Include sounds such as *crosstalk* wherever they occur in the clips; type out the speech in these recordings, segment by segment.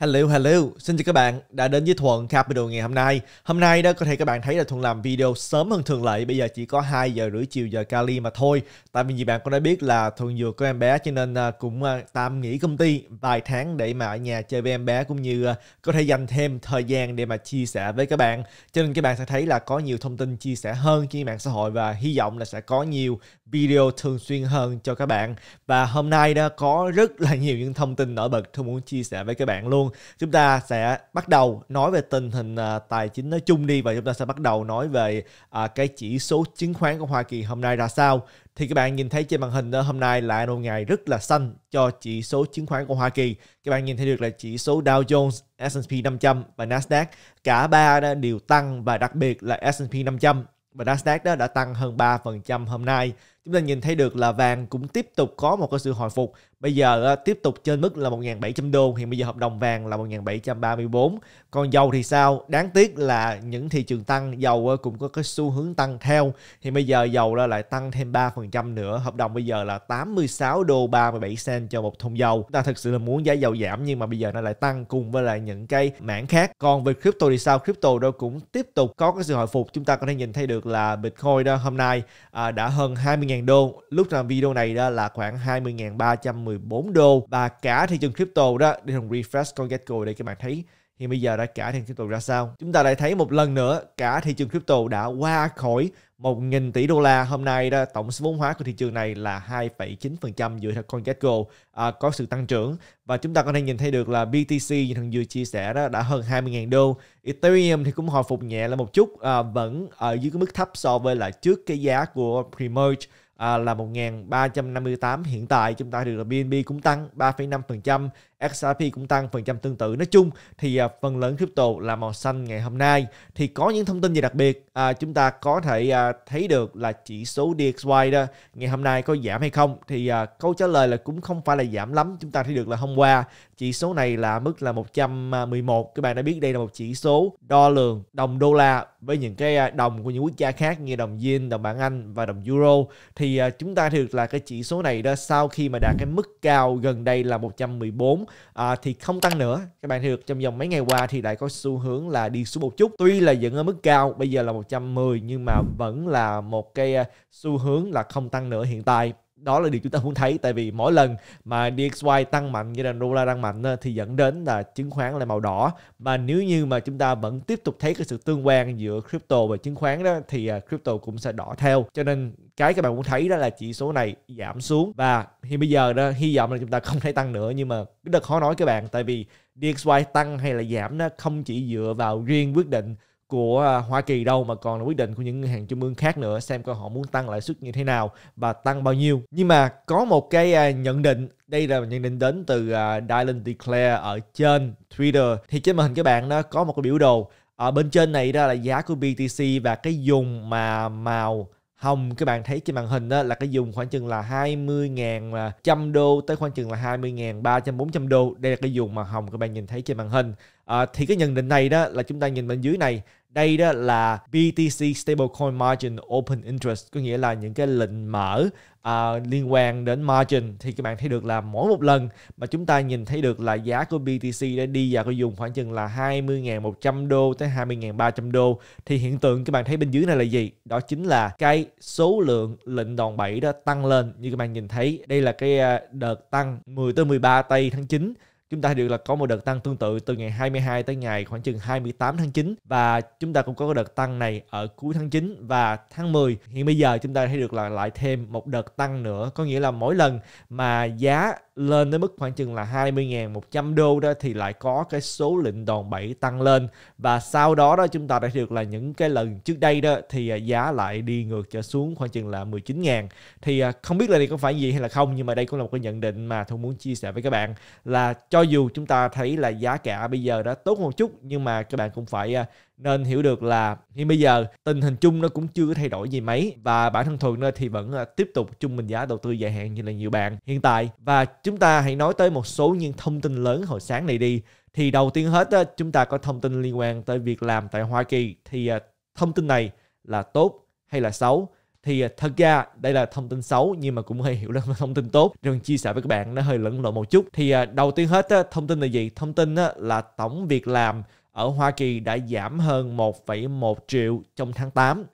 Hello, hello. Xin chào các bạn đã đến với Thuận Capital ngày hôm nay. Hôm nay đó có thể các bạn thấy là Thuận làm video sớm hơn thường lệ. Bây giờ chỉ có 2 giờ rưỡi chiều giờ Cali mà thôi. Tại vì bạn cũng đã biết là Thuận vừa có em bé cho nên à, cũng à, tạm nghỉ công ty vài tháng để mà ở nhà chơi với em bé cũng như à, có thể dành thêm thời gian để mà chia sẻ với các bạn. Cho nên các bạn sẽ thấy là có nhiều thông tin chia sẻ hơn trên mạng xã hội và hy vọng là sẽ có nhiều video thường xuyên hơn cho các bạn và hôm nay đã có rất là nhiều những thông tin nổi bật tôi muốn chia sẻ với các bạn luôn chúng ta sẽ bắt đầu nói về tình hình à, tài chính nói chung đi và chúng ta sẽ bắt đầu nói về à, cái chỉ số chứng khoán của Hoa Kỳ hôm nay ra sao thì các bạn nhìn thấy trên màn hình đó hôm nay là một ngày rất là xanh cho chỉ số chứng khoán của Hoa Kỳ. Các bạn nhìn thấy được là chỉ số Dow Jones, S&P 500 và Nasdaq cả ba đều tăng và đặc biệt là S&P 500 và Nasdaq đó đã tăng hơn 3% hôm nay chúng ta nhìn thấy được là vàng cũng tiếp tục có một cái sự hồi phục bây giờ ờ, tiếp tục trên mức là 1.700 đô hiện bây giờ hợp đồng vàng là 1.734 còn dầu thì sao đáng tiếc là những thị trường tăng dầu ờ, cũng có cái xu hướng tăng theo thì bây giờ dầu lại tăng thêm 3% nữa hợp đồng bây giờ là 86 đô 37 cent cho một thùng dầu Chúng ta thực sự là muốn giá dầu giảm nhưng mà bây giờ nó lại tăng cùng với lại những cái mảng khác còn về crypto thì sao crypto đó cũng tiếp tục có cái sự hồi phục chúng ta có thể nhìn thấy được là bitcoin đó hôm nay ờ, đã hơn 20 20.000 đô lúc làm video này đó là khoảng 20.314 đô và cả thị trường crypto đó để thằng refresh con Gecko để các bạn thấy thì bây giờ đã cả thị trường crypto ra sao chúng ta lại thấy một lần nữa cả thị trường crypto đã qua khỏi 1.000 tỷ đô la hôm nay đó tổng số vốn hóa của thị trường này là 2,9% dựa theo CoinGecko à, có sự tăng trưởng và chúng ta có thể nhìn thấy được là BTC như thằng vừa chia sẻ đó đã hơn 20.000 đô Ethereum thì cũng hồi phục nhẹ là một chút à, vẫn ở dưới cái mức thấp so với là trước cái giá của pre-merge à, là 1.358 hiện tại chúng ta được là BNB cũng tăng 3,5% XRP cũng tăng phần trăm tương tự. Nói chung thì à, phần lớn crypto là màu xanh ngày hôm nay. Thì có những thông tin gì đặc biệt à, chúng ta có thể à, thấy được là chỉ số DXY đó ngày hôm nay có giảm hay không? Thì à, câu trả lời là cũng không phải là giảm lắm. Chúng ta thấy được là hôm qua chỉ số này là mức là 111. À, Các bạn đã biết đây là một chỉ số đo lường đồng đô la với những cái à, đồng của những quốc gia khác như đồng yen, đồng bảng Anh và đồng euro thì chúng ta thấy được là cái chỉ số này đó sau khi mà đạt cái mức cao gần đây là 114 à, thì không tăng nữa các bạn thấy được trong vòng mấy ngày qua thì lại có xu hướng là đi xuống một chút tuy là vẫn ở mức cao bây giờ là 110 nhưng mà vẫn là một cái à, xu hướng là không tăng nữa hiện tại đó là điều chúng ta muốn thấy tại vì mỗi lần mà DXY tăng mạnh như là đô la tăng mạnh ờ, thì dẫn đến là chứng khoán lại màu đỏ và nếu như mà chúng ta vẫn tiếp tục thấy cái sự tương quan giữa crypto và chứng khoán đó thì ờ, crypto cũng sẽ đỏ theo cho nên cái các bạn muốn thấy đó là chỉ số này giảm xuống và hiện bây giờ đó hy vọng là chúng ta không thấy tăng nữa nhưng mà rất khó nói các bạn tại vì DXY tăng hay là giảm nó không chỉ dựa vào riêng quyết định của à, Hoa Kỳ đâu mà còn là quyết định của những ngân hàng trung ương khác nữa xem coi họ muốn tăng lãi suất như thế nào và tăng bao nhiêu. Nhưng mà có một cái à, nhận định, đây là nhận định đến từ à, Dylan Declare ở trên Twitter thì trên màn hình các bạn nó có một cái biểu đồ ở bên trên này đó là giá của BTC và cái vùng mà màu hồng các bạn thấy trên màn hình đó là cái vùng khoảng chừng là 20.000 trăm đô tới khoảng chừng là 20.000 300 400 đô đây là cái vùng màu hồng các bạn nhìn thấy trên màn hình à, thì cái nhận định này đó là chúng ta nhìn bên dưới này đây đó là BTC Stablecoin Margin Open Interest có nghĩa là những cái lệnh mở uh, liên quan đến margin thì các bạn thấy được là mỗi một lần mà chúng ta nhìn thấy được là giá của BTC đã đi vào cái dùng khoảng chừng là 20.100 đô tới 20.300 đô thì hiện tượng các bạn thấy bên dưới này là gì? Đó chính là cái số lượng lệnh đòn bẩy đó tăng lên như các bạn nhìn thấy đây là cái à, đợt tăng 10 tới 13 tây tháng 9 chúng ta được là có một đợt tăng tương tự từ ngày 22 tới ngày khoảng chừng 28 tháng 9 và chúng ta cũng có đợt tăng này ở cuối tháng 9 và tháng 10. Hiện bây giờ chúng ta thấy được là lại thêm một đợt tăng nữa, có nghĩa là mỗi lần mà giá lên đến mức khoảng chừng là 20.000 100 đô đó thì lại có cái số lệnh đòn bẩy tăng lên và sau đó đó chúng ta đã được là những cái lần trước đây đó thì à, giá lại đi ngược trở xuống khoảng chừng là 19.000 thì à, không biết là đây có phải gì hay là không nhưng mà đây cũng là một cái nhận định mà tôi muốn chia sẻ với các bạn là cho dù chúng ta thấy là giá cả bây giờ đã tốt một chút nhưng mà các bạn cũng phải à, nên hiểu được là hiện bây giờ tình hình chung nó cũng chưa có thay đổi gì mấy và bản thân thuận thì vẫn tiếp tục chung mình giá đầu tư dài hạn như là nhiều bạn hiện tại và chúng chúng ta hãy nói tới một số những thông tin lớn hồi sáng này đi. Thì đầu tiên hết chúng ta có thông tin liên quan tới việc làm tại Hoa Kỳ. Thì à, thông tin này là tốt hay là xấu? Thì à, thật ra đây là thông tin xấu nhưng mà cũng hơi hiểu là thông tin tốt. Rừng chia sẻ với các bạn nó hơi lẫn lộn một chút. Thì à, đầu tiên hết thông tin là gì? Thông tin là tổng việc làm ở Hoa Kỳ đã giảm hơn 1,1 triệu trong tháng 8.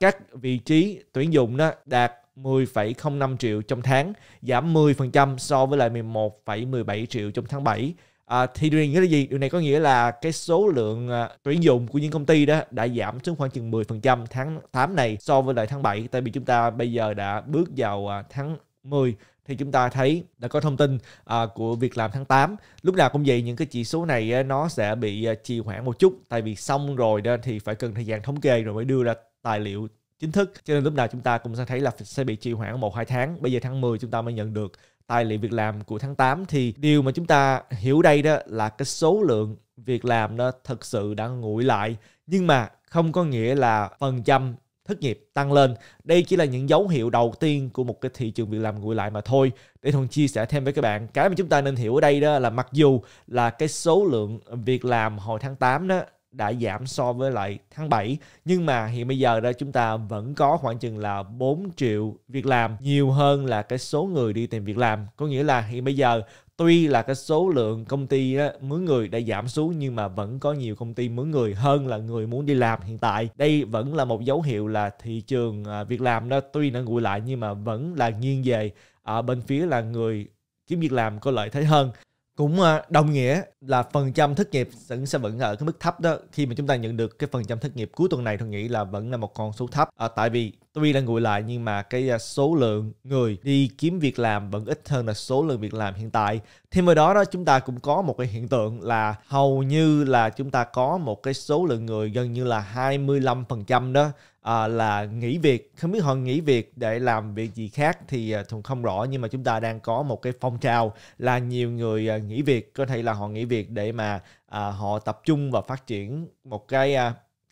các vị trí tuyển dụng đạt 10,05 triệu trong tháng, giảm 10% so với lại 11,17 triệu trong tháng 7. À, thì điều này nghĩa là gì? Điều này có nghĩa là cái số lượng à, tuyển dụng của những công ty đó đã giảm xuống khoảng chừng 10% tháng 8 này so với lại tháng 7 tại vì chúng ta bây giờ đã bước vào à, tháng 10 thì chúng ta thấy đã có thông tin à, của việc làm tháng 8 lúc nào cũng vậy những cái chỉ số này á, nó sẽ bị à, trì hoãn một chút tại vì xong rồi đó thì phải cần thời gian thống kê rồi mới đưa ra tài liệu chính thức cho nên lúc nào chúng ta cũng sẽ thấy là sẽ bị trì hoãn một hai tháng bây giờ tháng 10 chúng ta mới nhận được tài liệu việc làm của tháng 8 thì điều mà chúng ta hiểu đây đó là cái số lượng việc làm nó thật sự đã nguội lại nhưng mà không có nghĩa là phần trăm thất nghiệp tăng lên. Đây chỉ là những dấu hiệu đầu tiên của một cái thị trường việc làm nguội lại mà thôi. Để Thuần chia sẻ thêm với các bạn, cái mà chúng ta nên hiểu ở đây đó là mặc dù là cái số lượng việc làm hồi tháng 8 đó đã giảm so với lại tháng 7 nhưng mà hiện bây giờ đó chúng ta vẫn có khoảng chừng là 4 triệu việc làm nhiều hơn là cái số người đi tìm việc làm có nghĩa là hiện bây giờ tuy là cái số lượng công ty á, mướn người đã giảm xuống nhưng mà vẫn có nhiều công ty mướn người hơn là người muốn đi làm hiện tại đây vẫn là một dấu hiệu là thị trường à, việc làm đó tuy nó nguội lại nhưng mà vẫn là nghiêng về ở bên phía là người kiếm việc làm có lợi thế hơn cũng ờ, đồng nghĩa là phần trăm thất nghiệp vẫn sẽ vẫn ở cái mức thấp đó khi mà chúng ta nhận được cái phần trăm thất nghiệp cuối tuần này tôi nghĩ là vẫn là một con số thấp à, tại vì tuy là nguội lại nhưng mà cái à, số lượng người đi kiếm việc làm vẫn ít hơn là số lượng việc làm hiện tại thêm vào đó đó chúng ta cũng có một cái hiện tượng là hầu như là chúng ta có một cái số lượng người gần như là 25% đó à, là nghỉ việc không biết họ nghỉ việc để làm việc gì khác thì à, thuần không rõ nhưng mà chúng ta đang có một cái phong trào là nhiều người à, nghỉ việc có thể là họ nghỉ việc để mà à, họ tập trung và phát triển một cái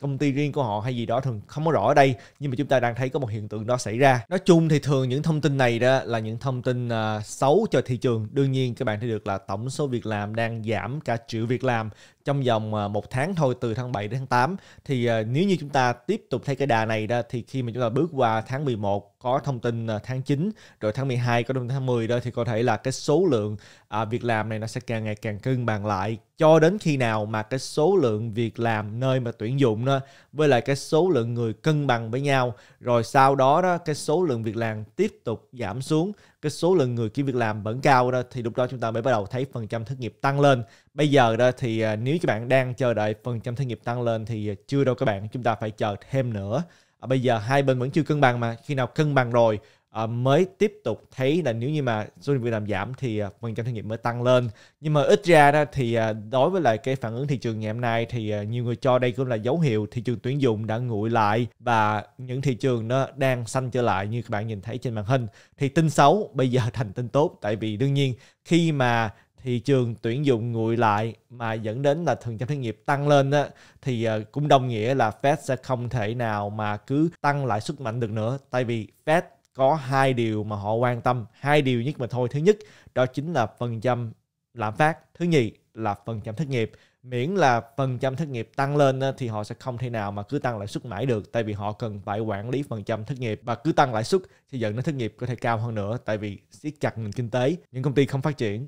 công ty riêng của họ hay gì đó thường không có rõ ở đây nhưng mà chúng ta đang thấy có một hiện tượng đó xảy ra nói chung thì thường những thông tin này đó là những thông tin uh, xấu cho thị trường đương nhiên các bạn thấy được là tổng số việc làm đang giảm cả triệu việc làm trong vòng uh, một tháng thôi từ tháng 7 đến tháng 8 thì uh, nếu như chúng ta tiếp tục thấy cái đà này đó thì khi mà chúng ta bước qua tháng 11 À, có thông tin tháng 9 rồi tháng 12 có đến tháng 10 đó thì có thể là cái số lượng à, việc làm này nó sẽ càng ngày càng cân bằng lại cho đến khi nào mà cái số lượng việc làm nơi mà tuyển dụng đó với lại cái số lượng người cân bằng với nhau rồi sau đó đó cái số lượng việc làm tiếp tục giảm xuống cái số lượng người kiếm việc làm vẫn cao đó thì lúc đó chúng ta mới bắt đầu thấy phần trăm thất nghiệp tăng lên bây giờ đó thì à, nếu các bạn đang chờ đợi phần trăm thất nghiệp tăng lên thì à, chưa đâu các bạn chúng ta phải chờ thêm nữa à, bây giờ hai bên vẫn chưa cân bằng mà khi nào cân bằng rồi à, mới tiếp tục thấy là nếu như mà số lượng việc làm giảm thì à, phần trăm thu nghiệp mới tăng lên nhưng mà ít ra đó thì à, đối với lại cái phản ứng thị trường ngày hôm nay thì à, nhiều người cho đây cũng là dấu hiệu thị trường tuyển dụng đã nguội lại và những thị trường nó đang xanh trở lại như các bạn nhìn thấy trên màn hình thì tin xấu bây giờ *laughs* thành tin tốt tại vì đương nhiên khi mà thị trường tuyển dụng nguội lại mà dẫn đến là thường trăm thất nghiệp tăng lên á, thì ờ, cũng đồng nghĩa là Fed sẽ không thể nào mà cứ tăng lãi suất mạnh được nữa tại vì Fed có hai điều mà họ quan tâm hai điều nhất mà thôi thứ nhất đó chính là phần trăm lạm phát thứ nhì là phần trăm thất nghiệp miễn là phần trăm thất nghiệp tăng lên thì họ sẽ không thể nào mà cứ tăng lãi suất mãi được tại vì họ cần phải quản lý phần trăm thất nghiệp và cứ tăng lãi suất thì dẫn đến thất nghiệp có thể cao hơn nữa tại vì siết chặt nền kinh tế những công ty không phát triển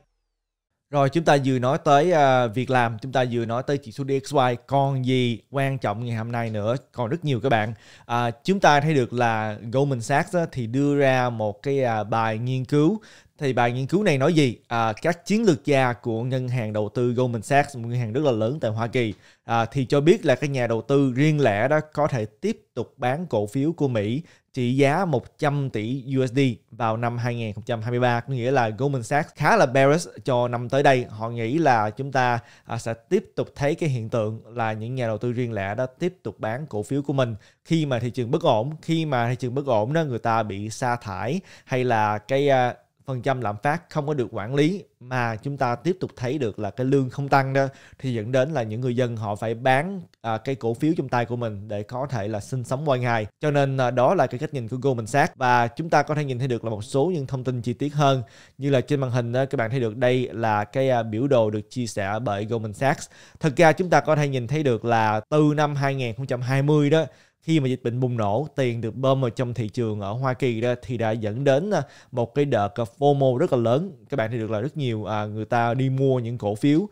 Rồi chúng ta vừa nói tới uh, việc làm, chúng ta vừa nói tới chỉ số DXY, còn gì quan trọng ngày hôm nay nữa, còn rất nhiều các bạn. Uh, chúng ta thấy được là Goldman Sachs uh, thì đưa ra một cái uh, bài nghiên cứu thì bài nghiên cứu này nói gì à, các chiến lược gia của ngân hàng đầu tư Goldman Sachs một ngân hàng rất là lớn tại Hoa Kỳ à, thì cho biết là các nhà đầu tư riêng lẻ đó có thể tiếp tục bán cổ phiếu của Mỹ trị giá 100 tỷ USD vào năm 2023 có nghĩa là Goldman Sachs khá là bearish cho năm tới đây họ nghĩ là chúng ta à, sẽ tiếp tục thấy cái hiện tượng là những nhà đầu tư riêng lẻ đó tiếp tục bán cổ phiếu của mình khi mà thị trường bất ổn khi mà thị trường bất ổn đó người ta bị sa thải hay là cái à, phần trăm lạm phát không có được quản lý mà chúng ta tiếp tục thấy được là cái lương không tăng đó thì dẫn đến là những người dân họ phải bán à, cái cổ phiếu trong tay của mình để có thể là sinh sống qua ngày cho nên à, đó là cái cách nhìn của Goldman Sachs và chúng ta có thể nhìn thấy được là một số những thông tin chi tiết hơn như là trên màn hình đó, các bạn thấy được đây là cái à, biểu đồ được chia sẻ bởi Goldman Sachs thật ra chúng ta có thể nhìn thấy được là từ năm 2020 đó khi mà dịch bệnh bùng nổ tiền được bơm vào trong thị trường ở Hoa Kỳ đó thì đã dẫn đến à, một cái đợt à, FOMO rất là lớn các bạn thì được là rất nhiều à, người ta đi mua những cổ phiếu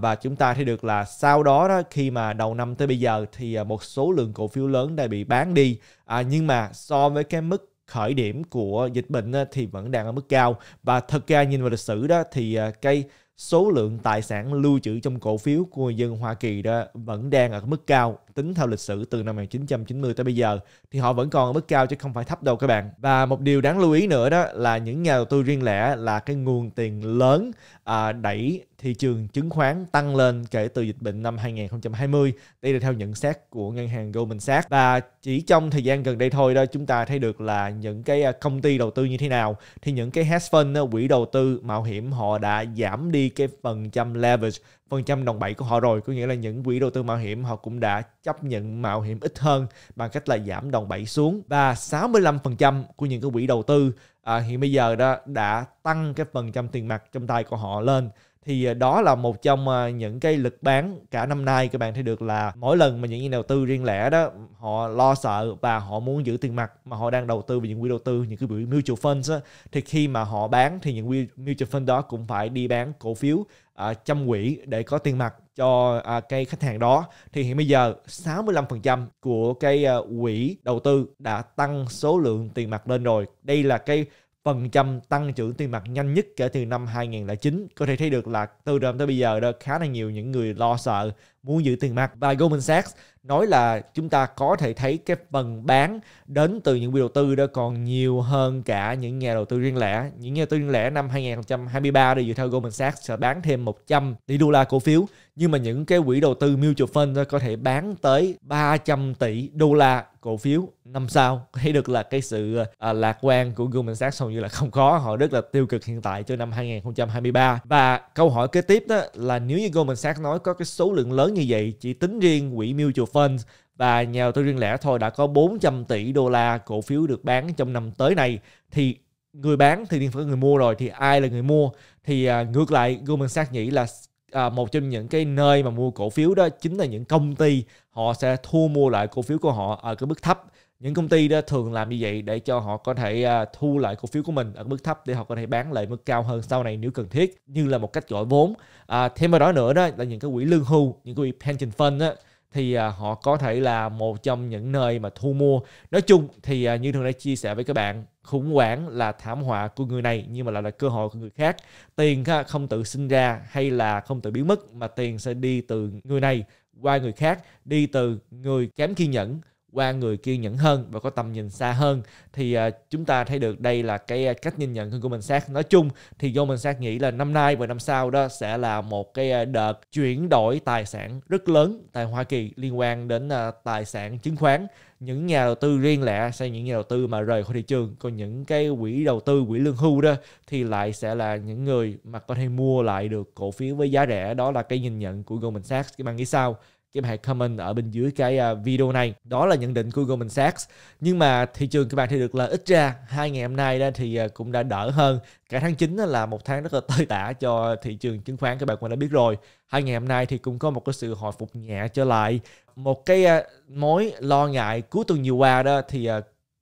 và chúng ta thì được là sau đó, đó khi mà đầu năm tới bây giờ thì một số lượng cổ phiếu lớn đã bị bán đi nhưng mà so với cái mức khởi điểm của dịch bệnh thì vẫn đang ở mức cao và thật ra nhìn vào lịch sử đó thì cái số lượng tài sản lưu trữ trong cổ phiếu của người dân Hoa Kỳ đó vẫn đang ở mức cao tính theo lịch sử từ năm 1990 tới bây giờ thì họ vẫn còn ở mức cao chứ không phải thấp đâu các bạn. Và một điều đáng lưu ý nữa đó là những nhà đầu tư riêng lẻ là cái nguồn tiền lớn à, đẩy thị trường chứng khoán tăng lên kể từ dịch bệnh năm 2020. Đây là theo nhận xét của ngân hàng Goldman Sachs và chỉ trong thời gian gần đây thôi đó chúng ta thấy được là những cái à, công ty đầu tư như thế nào thì những cái hedge fund quỹ đầu tư mạo hiểm họ đã giảm đi cái phần trăm leverage phần trăm đồng bậy của họ rồi có nghĩa là những quỹ đầu tư mạo hiểm họ cũng đã chấp nhận mạo hiểm ít hơn bằng cách là giảm đồng bậy xuống và 65% của những cái quỹ đầu tư à, hiện bây giờ đó đã tăng cái phần trăm tiền mặt trong tay của họ lên thì ờ, đó là một trong ờ, những cái lực bán cả năm nay các bạn thấy được là mỗi lần mà những nhà đầu tư riêng lẻ đó họ lo sợ và họ muốn giữ tiền mặt mà họ đang đầu tư vào những quỹ đầu tư những cái quỹ mutual funds đó, thì khi mà họ bán thì những quỹ mutual fund đó cũng phải đi bán cổ phiếu à, ờ, chăm quỹ để có tiền mặt cho à, cái khách hàng đó thì hiện bây giờ 65% của cái à, quỹ đầu tư đã tăng số lượng tiền mặt lên rồi đây là cái phần trăm tăng trưởng tiền mặt nhanh nhất kể từ năm 2009. Có thể thấy được là từ đó tới bây giờ đó khá là nhiều những người lo sợ mua giữ tiền mặt và Goldman Sachs nói là chúng ta có thể thấy cái phần bán đến từ những quỹ đầu tư đó còn nhiều hơn cả những nhà đầu tư riêng lẻ. Những nhà đầu tư riêng lẻ năm 2023 thì dựa theo Goldman Sachs sẽ bán thêm 100 tỷ đô la cổ phiếu nhưng mà những cái quỹ đầu tư mutual fund có thể bán tới 300 tỷ đô la cổ phiếu năm sau thấy được là cái sự à, lạc quan của Goldman Sachs hầu như là không có họ rất là tiêu cực hiện tại cho năm 2023 và câu hỏi kế tiếp đó là nếu như Goldman Sachs nói có cái số lượng lớn như vậy chỉ tính riêng quỹ mutual funds và nhà đầu tư riêng lẻ thôi đã có 400 tỷ đô la cổ phiếu được bán trong năm tới này thì người bán thì phải người mua rồi thì ai là người mua thì à, ngược lại Goldman Sachs nghĩ là à, một trong những cái nơi mà mua cổ phiếu đó chính là những công ty họ sẽ thu mua lại cổ phiếu của họ ở cái mức thấp những công ty đó thường làm như vậy để cho họ có thể à, thu lại cổ phiếu của mình ở mức thấp để họ có thể bán lại mức cao hơn sau này nếu cần thiết như là một cách gọi vốn à, thêm vào đó nữa đó là những cái quỹ lương hưu những quỹ pension fund đó, thì à, họ có thể là một trong những nơi mà thu mua nói chung thì à, như thường đã chia sẻ với các bạn khủng hoảng là thảm họa của người này nhưng mà lại là cơ hội của người khác tiền không tự sinh ra hay là không tự biến mất mà tiền sẽ đi từ người này qua người khác đi từ người kém kiên nhẫn qua người kiên nhẫn hơn và có tầm nhìn xa hơn thì uh, chúng ta thấy được đây là cái à, cách nhìn nhận của mình Sachs nói chung thì mình Sachs nghĩ là năm nay và năm sau đó sẽ là một cái à, đợt chuyển đổi tài sản rất lớn tại Hoa Kỳ liên quan đến uh, tài sản chứng khoán những nhà đầu tư riêng lẻ sẽ những nhà đầu tư mà rời khỏi thị trường còn những cái quỹ đầu tư quỹ lương hưu đó thì lại sẽ là những người mà có thể mua lại được cổ phiếu với giá rẻ đó là cái nhìn nhận của Goldman Sachs các bạn nghĩ sao các bạn hãy comment ở bên dưới cái à, video này đó là nhận định của Goldman Sachs nhưng mà thị trường các bạn thấy được là ít ra hai ngày hôm nay đó thì à, cũng đã đỡ hơn cả tháng 9 là một tháng rất là tơi tả cho thị trường chứng khoán các bạn cũng đã biết rồi hai ngày hôm nay thì cũng có một cái sự hồi phục nhẹ trở lại một cái à, mối lo ngại cuối tuần nhiều qua đó thì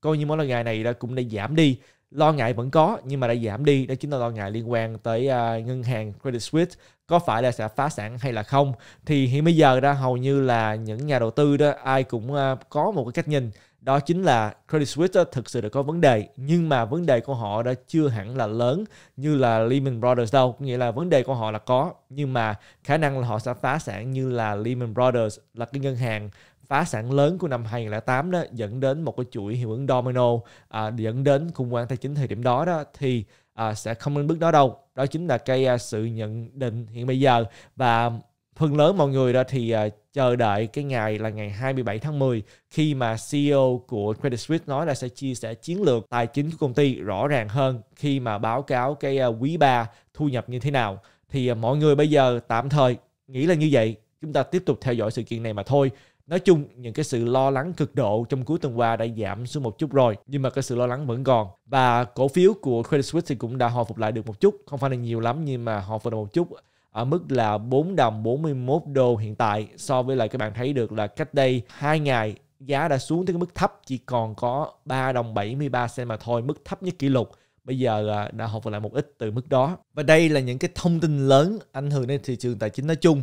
coi như mối lo ngại này đã cũng đã giảm đi lo ngại vẫn có nhưng mà đã giảm đi đó chính là lo ngại liên quan tới uh, ngân hàng Credit Suisse có phải là sẽ phá sản hay là không thì hiện bây giờ đó hầu như là những nhà đầu tư đó ai cũng uh, có một cái cách nhìn đó chính là Credit Suisse thực sự đã có vấn đề nhưng mà vấn đề của họ đã chưa hẳn là lớn như là Lehman Brothers đâu nghĩa là vấn đề của họ là có nhưng mà khả năng là họ sẽ phá sản như là Lehman Brothers là cái ngân hàng phá sản lớn của năm 2008 đó dẫn đến một cái chuỗi hiệu ứng domino à, dẫn đến khủng hoảng tài chính thời điểm đó đó thì à, sẽ không đến bước đó đâu đó chính là cái à, sự nhận định hiện bây giờ và phần lớn mọi người đó thì uh, chờ đợi cái ngày là ngày 27 tháng 10 khi mà CEO của Credit Suisse nói là sẽ chia sẻ chiến lược tài chính của công ty rõ ràng hơn khi mà báo cáo cái uh, quý 3 thu nhập như thế nào thì uh, mọi người bây giờ tạm thời nghĩ là như vậy chúng ta tiếp tục theo dõi sự kiện này mà thôi Nói chung, những cái sự lo lắng cực độ trong cuối tuần qua đã giảm xuống một chút rồi, nhưng mà cái sự lo lắng vẫn còn. Và cổ phiếu của Credit Suisse thì cũng đã hồi phục lại được một chút, không phải là nhiều lắm nhưng mà hồi phục được một chút ở mức là 4 đồng 41 đô hiện tại so với lại các bạn thấy được là cách đây 2 ngày giá đã xuống tới cái mức thấp chỉ còn có 3 đồng 73 cent mà thôi, mức thấp nhất kỷ lục. Bây giờ à, đã hồi phục lại một ít từ mức đó. Và đây là những cái thông tin lớn ảnh hưởng đến thị trường tài chính nói chung.